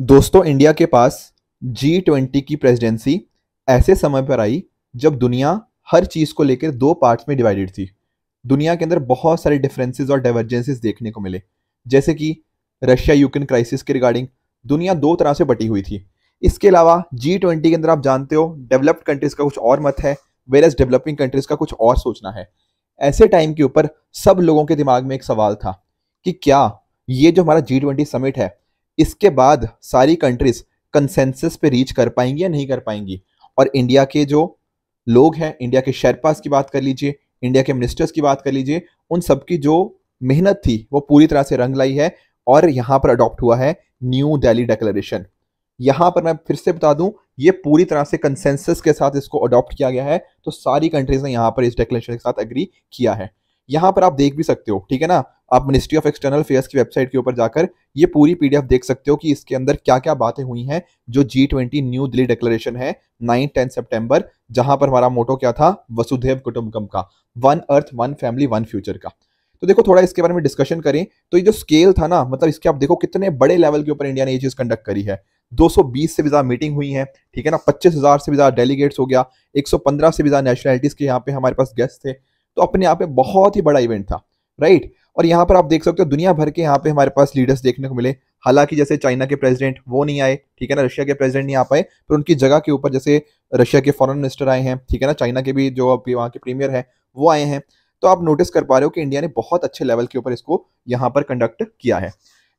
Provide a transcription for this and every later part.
दोस्तों इंडिया के पास G twenty की प्रेसिडेंसी ऐसे समय पर आई जब दुनिया हर चीज़ को लेकर दो पार्ट्स में डिवाइडेड थी दुनिया के अंदर बहुत सारे डिफरेंसेस और डाइवर्जेंसेस देखने को मिले जैसे कि रशिया यूक्रेन क्राइसिस के रिगार्डिंग दुनिया दो तरह से बटी हुई थी इसके अलावा जी ट्वेंटी के अंदर आप जानते हो डेवलप्ड कंट्रीज़ का कुछ और मत है वेर एज डेवलपिंग कंट्रीज़ का कुछ और सोचना है ऐसे टाइम के ऊपर सब लोगों के दिमाग में एक सवाल था कि क्या ये जो हमारा जी ट्वेंटी समिट है इसके बाद सारी कंट्रीज कंसेंसस पे रीच कर पाएंगी या नहीं कर पाएंगी और इंडिया के जो लोग हैं इंडिया के शेरपास की बात कर लीजिए इंडिया के मिनिस्टर्स की बात कर लीजिए उन सबकी जो मेहनत थी वो पूरी तरह से रंग लाई है और यहाँ पर अडॉप्ट हुआ है न्यू दिल्ली डेक्लेशन यहाँ पर मैं फिर से बता दूं ये पूरी तरह से कंसेंसस के साथ इसको अडॉप्ट किया गया है तो सारी कंट्रीज ने यहाँ पर इस डेक्लेशन के साथ एग्री किया है यहाँ पर आप देख भी सकते हो ठीक है ना आप मिनिस्ट्री ऑफ एक्सटर्नल अफेयर्स की वेबसाइट के ऊपर जाकर ये पूरी पीडीएफ देख सकते हो कि इसके अंदर क्या क्या बातें हुई हैं जो G twenty New Delhi declaration है नाइन टेन सेप्टेम्बर जहां पर हमारा मोटो क्या था वसुधेव कुटुम्बकम का one earth one family one future का तो देखो थोड़ा इसके बारे में डिस्कशन करें तो ये जो स्केल था ना मतलब इसके आप देखो कितने बड़े लेवल के ऊपर इंडिया ने ये चीज़ कंडक्ट करी है 220 से भी ज़्यादा मीटिंग हुई है ठीक है ना 25,000 से भी ज़्यादा डेलीगेट्स हो गया 115 से भी ज़्यादा नेशनलिटीज के यहाँ पे हमारे पास गेस्ट थे तो अपने आप में बहुत ही बड़ा इवेंट था राइट और यहाँ पर आप देख सकते हो दुनिया भर के यहाँ पे हमारे पास लीडर्स देखने को मिले हालांकि जैसे चाइना के प्रेसिडेंट वो नहीं आए ठीक है ना रशिया के प्रेसिडेंट नहीं आ पाए पर उनकी जगह के ऊपर जैसे रशिया के फॉरेन मिनिस्टर आए हैं ठीक है ना चाइना के भी जो अभी वहाँ के प्रीमियर हैं वो आए हैं तो आप नोटिस कर पा रहे हो कि इंडिया ने बहुत अच्छे लेवल के ऊपर इसको यहाँ पर कंडक्ट किया है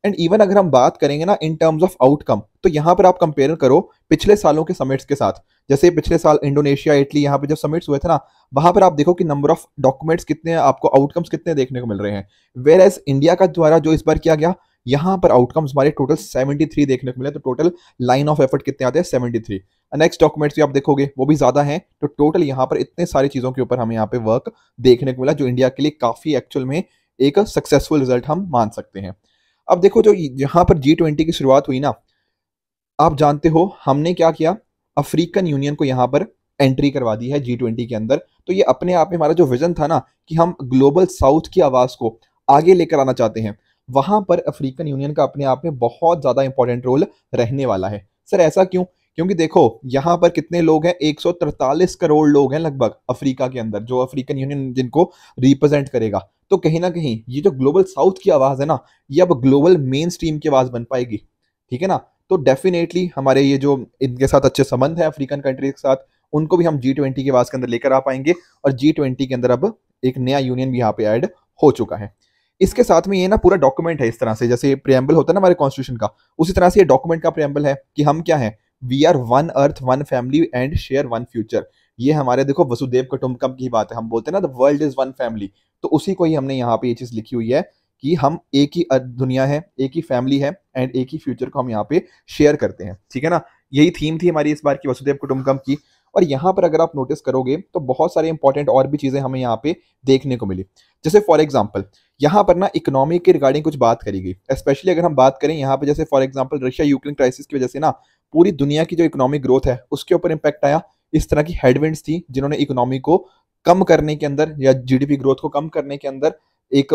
एंड इवन अगर हम बात करेंगे ना इन टर्म्स ऑफ आउटकम तो यहाँ पर आप कंपेयर करो पिछले सालों के समिट्स के साथ जैसे पिछले साल इंडोनेशिया इटली यहाँ पे जब समिट्स हुए थे ना वहाँ पर आप देखो कि नंबर ऑफ डॉक्यूमेंट्स कितने आपको आउटकम्स कितने देखने को मिल रहे हैं वेर एज इंडिया का द्वारा जो इस बार किया गया यहाँ पर आउटकम्स हमारे टोटल 73 देखने को मिले तो टोटल लाइन ऑफ एफर्ट कितने आते हैं 73 नेक्स्ट डॉक्यूमेंट्स भी आप देखोगे वो भी ज़्यादा हैं तो टोटल यहाँ पर इतने सारी चीज़ों के ऊपर हमें यहाँ पे वर्क देखने को मिला जो इंडिया के लिए काफ़ी एक्चुअल में एक सक्सेसफुल रिजल्ट हम मान सकते हैं अब देखो जो यहाँ पर जी ट्वेंटी की शुरुआत हुई ना आप जानते हो हमने क्या किया अफ्रीकन यूनियन को यहाँ पर एंट्री करवा दी है जी ट्वेंटी के अंदर तो ये अपने आप में हमारा जो विजन था ना कि हम ग्लोबल साउथ की आवाज़ को आगे लेकर आना चाहते हैं वहाँ पर अफ्रीकन यूनियन का अपने आप में बहुत ज़्यादा इंपॉर्टेंट रोल रहने वाला है सर ऐसा क्यों क्योंकि देखो यहाँ पर कितने लोग हैं एक करोड़ लोग हैं लगभग अफ्रीका के अंदर जो अफ्रीकन यूनियन जिनको रिप्रेजेंट करेगा तो कहीं ना कहीं ये जो ग्लोबल साउथ की आवाज़ है ना ये अब ग्लोबल मेन स्ट्रीम की आवाज़ बन पाएगी ठीक है ना तो डेफिनेटली हमारे ये जो इनके साथ अच्छे संबंध है अफ्रीकन कंट्रीज के साथ उनको भी हम जी ट्वेंटी की आवाज़ के अंदर लेकर आ पाएंगे और जी ट्वेंटी के अंदर अब एक नया यूनियन भी यहाँ पे ऐड हो चुका है इसके साथ में ये ना पूरा डॉक्यूमेंट है इस तरह से जैसे प्रियम्बल होता है ना हमारे कॉन्स्टिट्यूशन का उसी तरह से ये डॉक्यूमेंट का प्रियम्बल है कि हम क्या है we are one earth one family and share one future ये हमारे देखो वसुदेव कुटुम्बकम की बात है हम बोलते हैं ना the world is one family तो उसी को ही हमने यहाँ पे ये चीज़ लिखी हुई है कि हम एक ही दुनिया है एक ही फैमिली है एंड एक ही फ्यूचर को हम यहाँ पे शेयर करते हैं ठीक है ना यही थीम थी हमारी इस बार की वसुदेव कुटुंबकम की और यहाँ पर अगर आप नोटिस करोगे तो बहुत सारे इंपॉर्टेंट और भी चीज़ें हमें यहाँ पे देखने को मिली जैसे फॉर एग्जाम्पल यहाँ पर ना इकोनॉमी के रिगार्डिंग कुछ बात करी गई स्पेशली अगर हम बात करें यहाँ पर जैसे for example Russia Ukraine crisis की वजह से ना पूरी दुनिया की जो इकोनॉमिक ग्रोथ है उसके ऊपर इम्पैक्ट आया इस तरह की हेडविंड्स थी जिन्होंने इकोनॉमी को कम करने के अंदर या जीडीपी ग्रोथ को कम करने के अंदर एक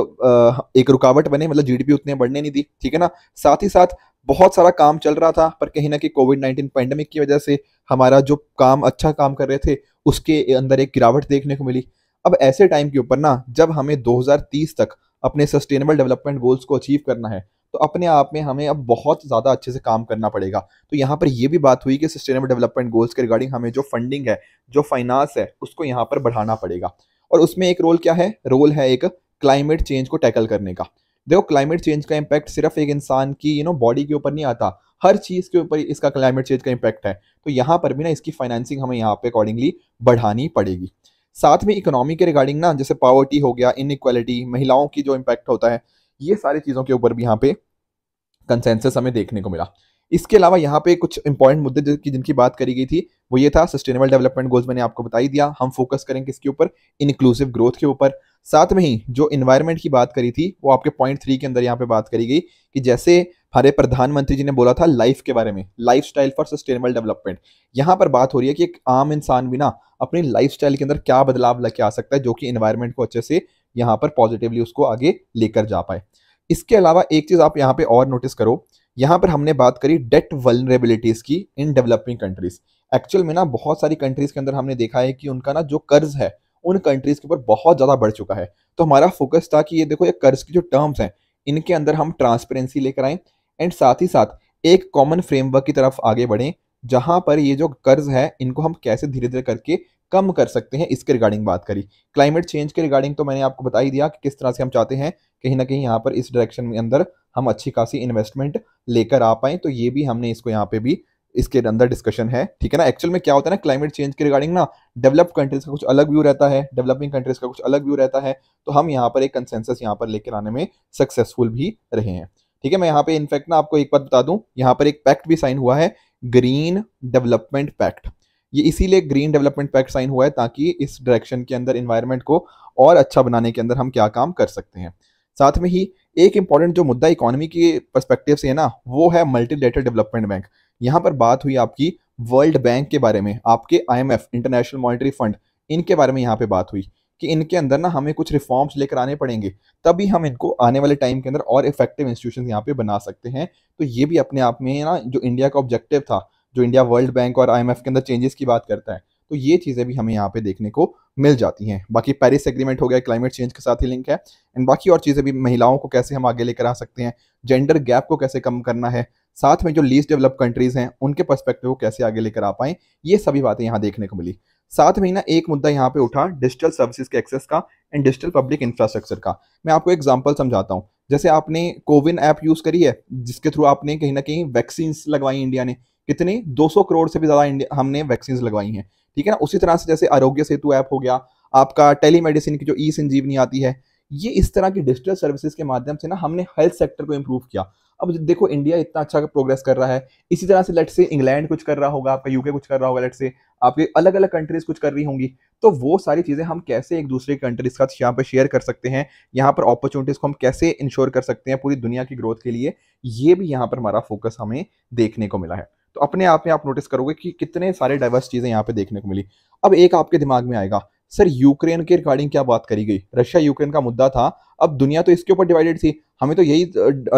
एक रुकावट बने मतलब जीडीपी उतने बढ़ने नहीं दी ठीक है ना साथ ही साथ बहुत सारा काम चल रहा था पर कहीं ना कहीं कोविड नाइन्टीन पैंडमिक की वजह से हमारा जो काम अच्छा काम कर रहे थे उसके अंदर एक गिरावट देखने को मिली अब ऐसे टाइम के ऊपर ना जब हमें 2030 तक अपने सस्टेनेबल डेवलपमेंट गोल्स को अचीव करना है तो अपने आप में हमें अब बहुत ज़्यादा अच्छे से काम करना पड़ेगा तो यहाँ पर यह भी बात हुई कि सस्टेनेबल डेवलपमेंट गोल्स के रिगार्डिंग हमें जो फंडिंग है जो फाइनेंस है उसको यहाँ पर बढ़ाना पड़ेगा और उसमें एक रोल क्या है रोल है एक क्लाइमेट चेंज को टैकल करने का देखो क्लाइमेट चेंज का इम्पैक्ट सिर्फ एक इंसान की यू नो बॉडी के ऊपर नहीं आता हर चीज़ के ऊपर इसका क्लाइमेट चेंज का इम्पैक्ट है तो यहाँ पर भी ना इसकी फाइनेंसिंग हमें यहाँ पे अकॉर्डिंगली बढ़ानी पड़ेगी साथ में इकोनॉमी के रिगार्डिंग ना जैसे पावर्टी हो गया इनइक्वालिटी महिलाओं की जो इम्पैक्ट होता है ये सारी चीज़ों के ऊपर भी यहाँ पे कंसेंसस हमें देखने को मिला इसके अलावा यहाँ पे कुछ इंपॉर्टेंट मुद्दे की जिनकी बात करी गई थी वो ये था सस्टेनेबल डेवलपमेंट गोल्स मैंने आपको बताई दिया हम फोकस करेंगे किसके ऊपर इंक्लूसिव ग्रोथ के ऊपर साथ में ही जो इन्वायरमेंट की बात करी थी वो आपके पॉइंट थ्री के अंदर यहाँ पे बात करी गई कि जैसे हमारे प्रधानमंत्री जी ने बोला था लाइफ के बारे में life style for sustainable development यहाँ पर बात हो रही है कि एक आम इंसान बिना अपनी लाइफ स्टाइल के अंदर क्या बदलाव लेके आ सकता है जो कि इन्वायरमेंट को अच्छे से यहाँ पर पॉजिटिवली उसको आगे लेकर जा पाए इसके अलावा एक चीज़ आप यहाँ पे और नोटिस करो यहाँ पर हमने बात करी डेट वलरेबिलिटीज़ की इन डेवलपिंग कंट्रीज़ एक्चुअल में ना बहुत सारी कंट्रीज़ के अंदर हमने देखा है कि उनका ना जो कर्ज है उन कंट्रीज़ के ऊपर बहुत ज़्यादा बढ़ चुका है तो हमारा फोकस था कि ये देखो ये कर्ज की जो टर्म्स हैं इनके अंदर हम ट्रांसपेरेंसी लेकर आएँ एंड साथ ही साथ एक कॉमन फ्रेमवर्क की तरफ आगे बढ़ें जहाँ पर ये जो कर्ज है इनको हम कैसे धीरे धीरे करके कम कर सकते हैं इसके रिगार्डिंग बात करी क्लाइमेट चेंज के रिगार्डिंग तो मैंने आपको बता ही दिया कि किस तरह से हम चाहते हैं कहीं ना कहीं यहाँ पर इस डायरेक्शन के अंदर हम अच्छी खासी इन्वेस्टमेंट लेकर आ पाएँ तो ये भी हमने इसको यहाँ पे भी इसके अंदर डिस्कशन है ठीक है ना एक्चुअल में क्या होता है ना क्लाइमेट चेंज के रिगार्डिंग ना डेवलप्ड कंट्रीज का कुछ अलग व्यू रहता है डेवलपिंग कंट्रीज का कुछ अलग व्यू रहता है तो हम यहाँ पर एक कंसेंसस यहाँ पर लेकर आने में सक्सेसफुल भी रहे हैं ठीक है मैं यहाँ पे इनफैक्ट ना आपको एक बात बता दूं यहाँ पर एक पैक्ट भी साइन हुआ है ग्रीन डेवलपमेंट पैक्ट ये इसीलिए ग्रीन डेवलपमेंट पैक्ट साइन हुआ है ताकि इस डायरेक्शन के अंदर इन्वायरमेंट को और अच्छा बनाने के अंदर हम क्या काम कर सकते हैं साथ में ही एक इंपॉर्टेंट जो मुद्दा इकोनॉमी के परस्पेक्टिव से है ना वो है मल्टीलेटर डेवलपमेंट बैंक यहाँ पर बात हुई आपकी वर्ल्ड बैंक के बारे में आपके एफ इंटरनेशनल मॉनिटरी फंड इनके बारे में यहाँ पे बात हुई कि इनके अंदर ना हमें कुछ रिफॉर्म्स लेकर आने पड़ेंगे तभी हम इनको आने वाले टाइम के अंदर और इफेक्टिव इंस्टीट्यूशन यहाँ पे बना सकते हैं तो ये भी अपने आप में ना जो इंडिया का ऑब्जेक्टिव था जो इंडिया वर्ल्ड बैंक और आई के अंदर चेंजेस की बात करता है तो ये चीज़ें भी हमें यहाँ पे देखने को मिल जाती हैं बाकी पेरिस एग्रीमेंट हो गया क्लाइमेट चेंज के साथ ही लिंक है एंड बाकी और चीज़ें भी महिलाओं को कैसे हम आगे लेकर आ सकते हैं जेंडर गैप को कैसे कम करना है साथ में जो लीस्ट डेवलप कंट्रीज़ हैं उनके पर्सपेक्टिव को कैसे आगे लेकर आ पाएं ये सभी बातें यहाँ देखने को मिली साथ में ना एक मुद्दा यहाँ पे उठा डिजिटल सर्विसेज के एक्सेस का एंड डिजिटल पब्लिक इंफ्रास्ट्रक्चर का मैं आपको एग्जाम्पल समझाता हूँ जैसे आपने कोविन ऐप यूज़ करी है जिसके थ्रू आपने कहीं ना कहीं वैक्सीन लगवाई इंडिया ने कितनी 200 करोड़ से भी ज़्यादा हमने वैक्सीन लगवाई हैं ठीक है ना उसी तरह से जैसे आरोग्य सेतु ऐप हो गया आपका टेली मेडिसिन की जो ई संजीवनी आती है ये इस तरह की डिजिटल सर्विसेज के माध्यम से ना हमने हेल्थ सेक्टर को इम्प्रूव किया अब देखो इंडिया इतना अच्छा प्रोग्रेस कर रहा है इसी तरह से लेट से इंग्लैंड कुछ कर रहा होगा आपका यूके कुछ कर रहा होगा लेट से आपके अलग अलग कंट्रीज कुछ कर रही होंगी तो वो सारी चीज़ें हम कैसे एक दूसरे कंट्रीज के साथ यहाँ पर शेयर कर सकते हैं यहाँ पर अपॉर्चुनिटीज़ को हम कैसे इंश्योर कर सकते हैं पूरी दुनिया की ग्रोथ के लिए ये भी यहाँ पर हमारा फोकस हमें देखने को मिला है तो अपने आप में आप नोटिस करोगे कि कितने सारे डाइवर्स चीज़ें यहाँ पे देखने को मिली अब एक आपके दिमाग में आएगा सर यूक्रेन के रिगार्डिंग क्या बात करी गई रशिया यूक्रेन का मुद्दा था अब दुनिया तो इसके ऊपर डिवाइडेड थी हमें तो यही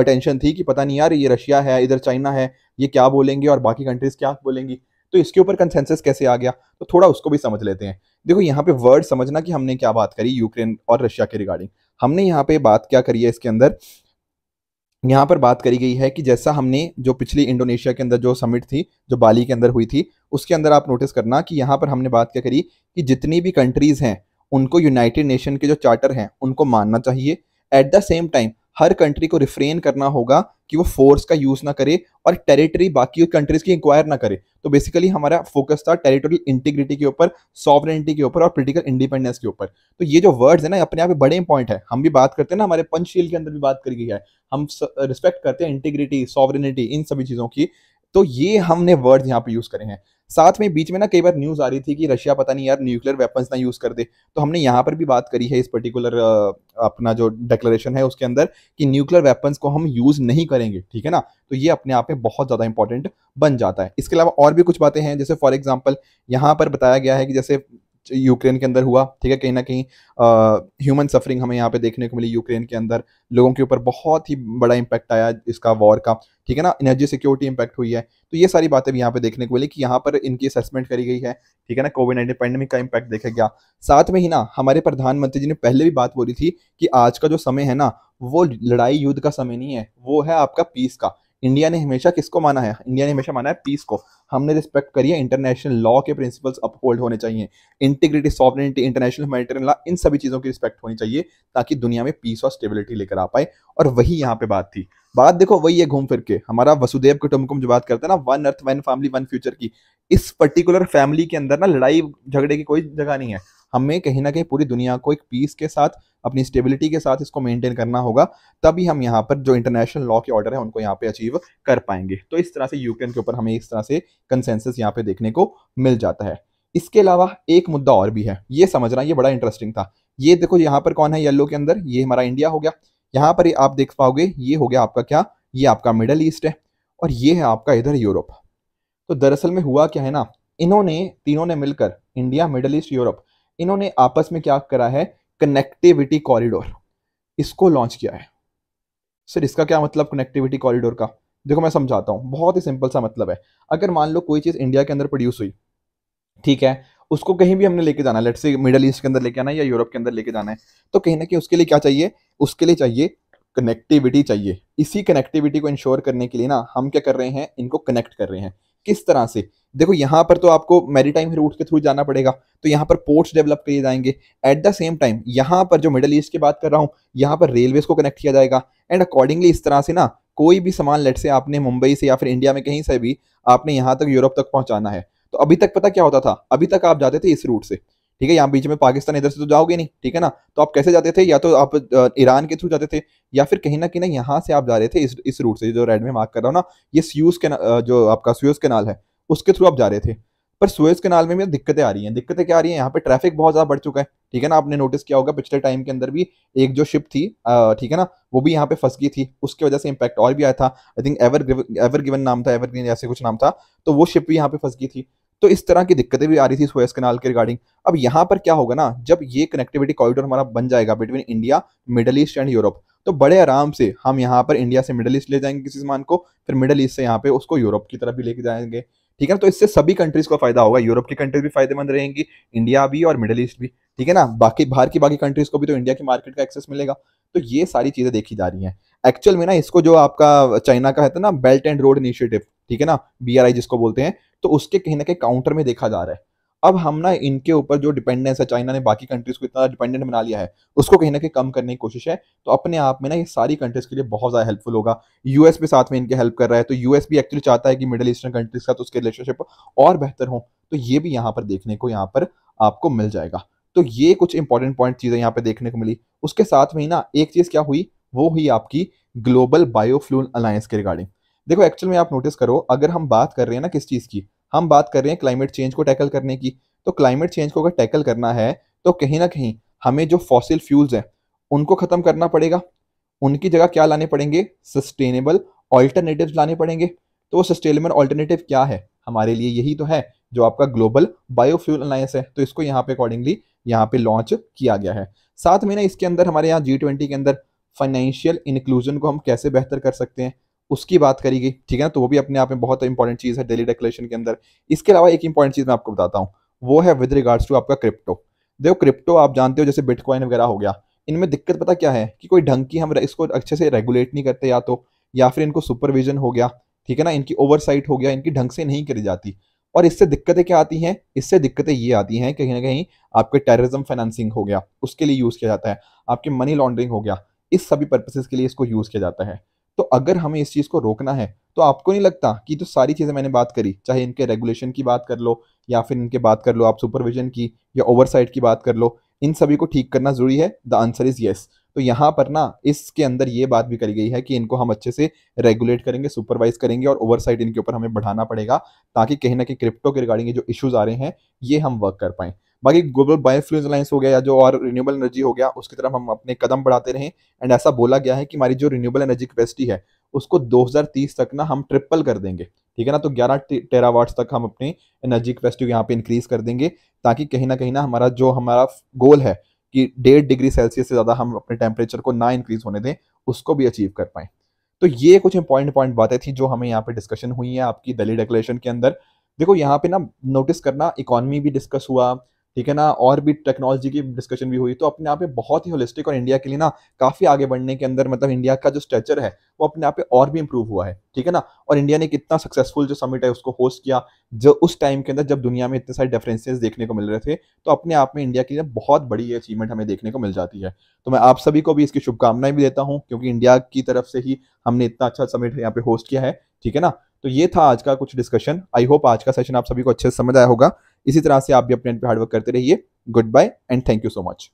टेंशन थी कि पता नहीं यार ये रशिया है इधर चाइना है ये क्या बोलेंगे और बाकी कंट्रीज क्या बोलेंगी तो इसके ऊपर कंसेंसस कैसे आ गया तो थोड़ा उसको भी समझ लेते हैं देखो यहाँ पे वर्ड समझना कि हमने क्या बात करी यूक्रेन और रशिया के रिगार्डिंग हमने यहाँ पे बात क्या करी है इसके अंदर यहाँ पर बात करी गई है कि जैसा हमने जो पिछली इंडोनेशिया के अंदर जो समिट थी जो बाली के अंदर हुई थी उसके अंदर आप नोटिस करना कि यहाँ पर हमने बात क्या करी कि जितनी भी कंट्रीज़ हैं उनको यूनाइटेड नेशन के जो चार्टर हैं उनको मानना चाहिए एट द सेम टाइम हर कंट्री को रिफ्रेन करना होगा कि वो फोर्स का यूज़ ना करे और टेरिटरी बाकी कंट्रीज की इंक्वायर ना करे तो बेसिकली हमारा फोकस था टेरिटोरियल इंटीग्रिटी के ऊपर सॉवरेनिटी के ऊपर और पोलिटिकल इंडिपेंडेंस के ऊपर तो ये जो वर्ड्स है ना अपने आप बड़े पॉइंट है हम भी बात करते हैं ना हमारे पंचशील के अंदर भी बात करी गई है हम रिस्पेक्ट करते हैं इंटीग्रिटी सॉवरेनिटी इन सभी चीज़ों की तो ये हमने वर्ड यहाँ पे यूज करे हैं साथ में बीच में ना कई बार न्यूज आ रही थी कि रशिया पता नहीं यार न्यूक्लियर वेपन्स ना यूज कर दे तो हमने यहाँ पर भी बात करी है इस पर्टिकुलर अपना जो डिक्लेरेशन है उसके अंदर कि न्यूक्लियर वेपन्स को हम यूज नहीं करेंगे ठीक है ना तो ये अपने आप में बहुत ज्यादा इंपॉर्टेंट बन जाता है इसके अलावा और भी कुछ बातें हैं जैसे फॉर एग्जाम्पल यहाँ पर बताया गया है कि जैसे यूक्रेन के अंदर हुआ ठीक है कहीं ना कहीं ह्यूमन सफरिंग हमें यहाँ पे देखने को मिली यूक्रेन के अंदर लोगों के ऊपर बहुत ही बड़ा इंपैक्ट आया इसका वॉर का ठीक है ना एनर्जी सिक्योरिटी इम्पैक्ट हुई है तो ये सारी बातें भी यहाँ पे देखने को मिली कि यहाँ पर इनकी असेसमेंट करी गई है ठीक है ना कोविड नाइन्टीन पैंडमिक का इम्पैक्ट देखा गया साथ में ही ना हमारे प्रधानमंत्री जी ने पहले भी बात बोली थी कि आज का जो समय है ना वो लड़ाई युद्ध का समय नहीं है वो है आपका पीस का इंडिया ने हमेशा किसको माना है इंडिया ने हमेशा माना है पीस को हमने रिस्पेक्ट करी है इंटरनेशनल लॉ के प्रिंसिपल्स अपहोल्ड होने चाहिए integrity sovereignty international humanitarian law इन सभी चीज़ों की रिस्पेक्ट होनी चाहिए ताकि दुनिया में पीस और स्टेबिलिटी लेकर आ पाए और वही यहाँ पे बात थी बात देखो वही है घूम फिर के हमारा वसुदेव टुमकुम जो बात करते हैं ना one earth one family one future की इस पर्टिकुलर फैमिली के अंदर ना लड़ाई झगड़े की कोई जगह नहीं है हमें कहीं ना कहीं पूरी दुनिया को एक पीस के साथ अपनी स्टेबिलिटी के साथ इसको मेंटेन करना होगा तभी हम यहाँ पर जो इंटरनेशनल लॉ के ऑर्डर है उनको यहाँ पे अचीव कर पाएंगे तो इस तरह से यूक्रेन के ऊपर हमें इस तरह से कंसेंसस यहाँ पे देखने को मिल जाता है इसके अलावा एक मुद्दा और भी है ये समझना ये बड़ा इंटरेस्टिंग था ये देखो यहाँ पर कौन है येल्लो के अंदर ये हमारा इंडिया हो गया यहाँ पर आप देख पाओगे ये हो गया आपका क्या ये आपका मिडल ईस्ट है और ये है आपका इधर यूरोप तो दरअसल में हुआ क्या है ना इन्होंने तीनों ने मिलकर इंडिया मिडल ईस्ट यूरोप इन्होंने आपस में क्या करा है कनेक्टिविटी कॉरिडोर इसको लॉन्च किया है सर इसका क्या मतलब कनेक्टिविटी कॉरिडोर का देखो मैं समझाता हूँ बहुत ही सिंपल सा मतलब है अगर मान लो कोई चीज़ इंडिया के अंदर प्रोड्यूस हुई ठीक है उसको कहीं भी हमने लेके जाना लेट से मिडल ईस्ट के अंदर लेके आना या यूरोप के अंदर लेके जाना है तो कहीं ना कहीं उसके लिए क्या चाहिए उसके लिए चाहिए कनेक्टिविटी चाहिए इसी कनेक्टिविटी को इंश्योर करने के लिए ना हम क्या कर रहे हैं इनको कनेक्ट कर रहे हैं किस तरह से देखो यहाँ पर तो आपको मेरीटाइम रूट के थ्रू जाना पड़ेगा तो यहाँ पर पोर्ट्स डेवलप किए जाएंगे एट द सेम टाइम यहाँ पर जो मिडल ईस्ट की बात कर रहा हूँ यहाँ पर रेलवेज को कनेक्ट किया जाएगा एंड अकॉर्डिंगली इस तरह से ना कोई भी सामान लेट से आपने मुंबई से या फिर इंडिया में कहीं से भी आपने यहाँ तक यूरोप तक पहुँचाना है तो अभी तक पता क्या होता था अभी तक आप जाते थे इस रूट से ठीक है यहाँ बीच में पाकिस्तान इधर से तो जाओगे नहीं ठीक है ना तो आप कैसे जाते थे या तो आप ईरान के थ्रू जाते थे या फिर कहीं ना कहीं ना यहाँ से आप जा रहे थे इस इस रूट से जो रेड में मार्क कर रहा हूँ ना ये स्यूज के जो आपका स्यूज कैनाल है उसके थ्रू आप जा रहे थे पर सुएज कैनाल में भी दिक्कतें आ रही हैं दिक्कतें क्या आ रही हैं यहाँ पे ट्रैफिक बहुत ज़्यादा बढ़ चुका है ठीक है ना आपने नोटिस किया होगा पिछले टाइम के अंदर भी एक जो शिप थी ठीक है ना वो भी यहाँ पे फंस गई थी उसकी वजह से इम्पैक्ट और भी आया था I think Ever Ever Given नाम था एवर ग्रीन जैसे कुछ नाम था तो वो शिप भी यहाँ पे फंस गई थी तो इस तरह की दिक्कतें भी आ रही थी सोएस कनाल के रिगार्डिंग अब यहाँ पर क्या होगा ना जब ये कनेक्टिविटी कॉरिडोर हमारा बन जाएगा between India Middle East and Europe तो बड़े आराम से हम यहाँ पर इंडिया से मिडल ईस्ट ले जाएंगे किसी सामान को फिर मिडल ईस्ट से यहाँ पे उसको यूरोप की तरफ भी लेके जाएंगे ठीक है ना तो इससे सभी कंट्रीज को फायदा होगा यूरोप की कंट्रीज भी फायदेमंद रहेंगी इंडिया भी और मिडल ईस्ट भी ठीक है ना बाकी बाहर की बाकी कंट्रीज को भी तो इंडिया की मार्केट का एक्सेस मिलेगा तो ये सारी चीज़ें देखी जा रही हैं एक्चुअल में ना इसको जो आपका चाइना का है तो ना बेल्ट एंड रोड इनिशिएटिव ठीक है ना बी जिसको बोलते हैं तो उसके कहीं ना कहीं काउंटर में देखा जा रहा है अब हम ना इनके ऊपर जो डिपेंडेंस है चाइना ने बाकी कंट्रीज को इतना डिपेंडेंट बना लिया है उसको कहीं ना कहीं कम करने की कोशिश है तो अपने आप में ना ये सारी कंट्रीज के लिए बहुत ज़्यादा हेल्पफुल होगा यूएस भी साथ में इनके हेल्प कर रहा है तो यूएस भी एक्चुअली चाहता है कि मिडल ईस्टर्न कंट्रीज का तो उसके रिलेशनशिप और बेहतर हो तो ये भी यहाँ पर देखने को यहाँ पर आपको मिल जाएगा तो ये कुछ इंपॉर्टेंट पॉइंट चीज़ें यहाँ पर देखने को मिली उसके साथ में ही ना एक चीज़ क्या हुई वो हुई आपकी ग्लोबल बायोफ्लूल अलायंस के रिगार्डिंग देखो एक्चुअल में आप नोटिस करो अगर हम बात कर रहे हैं ना किस चीज़ की हम बात कर रहे हैं क्लाइमेट चेंज को टैकल करने की तो क्लाइमेट चेंज को अगर टैकल करना है तो कहीं ना कहीं हमें जो फॉसिल फ्यूल्स हैं उनको ख़त्म करना पड़ेगा उनकी जगह क्या लाने पड़ेंगे सस्टेनेबल ऑल्टरनेटिव लाने पड़ेंगे तो वो सस्टेनेबल ऑल्टरनेटिव क्या है हमारे लिए यही तो है जो आपका ग्लोबल बायोफ्यूल अलायंस है तो इसको यहाँ पे अकॉर्डिंगली यहाँ पे लॉन्च किया गया है साथ में ना इसके अंदर हमारे यहाँ जी ट्वेंटी के अंदर फाइनेंशियल इंक्लूजन को हम कैसे बेहतर कर सकते हैं उसकी बात करी गई ठीक है ना तो वो भी अपने आप में बहुत इंपॉर्टेंट चीज़ है डेली डेकोलेशन के अंदर इसके अलावा एक इंपॉर्टेंट चीज़ मैं आपको बताता हूँ वो है विद रिगार्ड्स टू आपका क्रिप्टो देखो क्रिप्टो आप जानते हो जैसे बिटकॉइन वगैरह हो गया इनमें दिक्कत पता क्या है कि कोई ढंग की हम इसको अच्छे से रेगुलेट नहीं करते या तो या फिर इनको सुपरविजन हो गया ठीक है ना इनकी ओवरसाइट हो गया इनकी ढंग से नहीं करी जाती और इससे दिक्कतें क्या आती हैं इससे दिक्कतें ये आती हैं कहीं ना कहीं आपके टेररिज्म फाइनेंसिंग हो गया उसके लिए यूज़ किया जाता है आपके मनी लॉन्ड्रिंग हो गया इस सभी पर्पसेस के लिए इसको यूज़ किया जाता है तो अगर हमें इस चीज़ को रोकना है तो आपको नहीं लगता कि तो सारी चीज़ें मैंने बात करी चाहे इनके रेगुलेशन की बात कर लो या फिर इनके बात कर लो आप सुपरविजन की या ओवरसाइट की बात कर लो इन सभी को ठीक करना ज़रूरी है द आंसर इज़ येस तो यहाँ पर ना इसके अंदर ये बात भी करी गई है कि इनको हम अच्छे से रेगुलेट करेंगे सुपरवाइज करेंगे और ओवरसाइट इनके ऊपर हमें बढ़ाना पड़ेगा ताकि कहीं ना कहीं क्रिप्टो के रिगार्डिंग जो इश्यूज आ रहे हैं ये हम वर्क कर पाएँ बाकी ग्लोबल बायोफ्यूज अलायंस हो गया या जो और रिन्यूबल एनर्जी हो गया उसकी तरफ हम अपने कदम बढ़ाते रहें एंड ऐसा बोला गया है कि हमारी जो रिन्यूबल एनर्जी कैपेसिटी है उसको 2030 तक ना हम ट्रिपल कर देंगे ठीक है ना तो 11 टेरावाट्स तक हम अपनी एनर्जी कैपेसिटी यहाँ पे इंक्रीज कर देंगे ताकि कहीं ना कहीं ना हमारा जो हमारा गोल है कि डेढ़ डिग्री सेल्सियस से ज़्यादा हम अपने टेम्परेचर को ना इंक्रीज होने दें उसको भी अचीव कर पाएं तो ये कुछ इंपॉर्टेंट पॉइंट बातें थी जो हमें यहाँ पे डिस्कशन हुई है आपकी दिल्ली डेक्लेशन के अंदर देखो यहाँ पे ना नोटिस करना इकोनॉमी भी डिस्कस हुआ ठीक है ना और भी टेक्नोलॉजी की डिस्कशन भी हुई तो अपने आप में बहुत ही होलिस्टिक और इंडिया के लिए ना काफ़ी आगे बढ़ने के अंदर मतलब इंडिया का जो स्ट्रेचर है वो अपने आप में और भी इंप्रूव हुआ है ठीक है ना और इंडिया ने कितना सक्सेसफुल जो समिट है उसको होस्ट किया जो उस टाइम के अंदर जब दुनिया में इतने सारे डिफरेंसेस देखने को मिल रहे थे तो अपने आप में इंडिया के लिए बहुत बड़ी अचीवमेंट हमें देखने को मिल जाती है तो मैं आप सभी को भी इसकी शुभकामनाएं भी देता हूँ क्योंकि इंडिया की तरफ से ही हमने इतना अच्छा समिट यहाँ पे होस्ट किया है ठीक है ना तो ये था आज का कुछ डिस्कशन आई होप आज का सेशन आप सभी को अच्छे से समझ आया होगा इसी तरह से आप भी अपने हार्डवर्क करते रहिए goodbye and thank you so much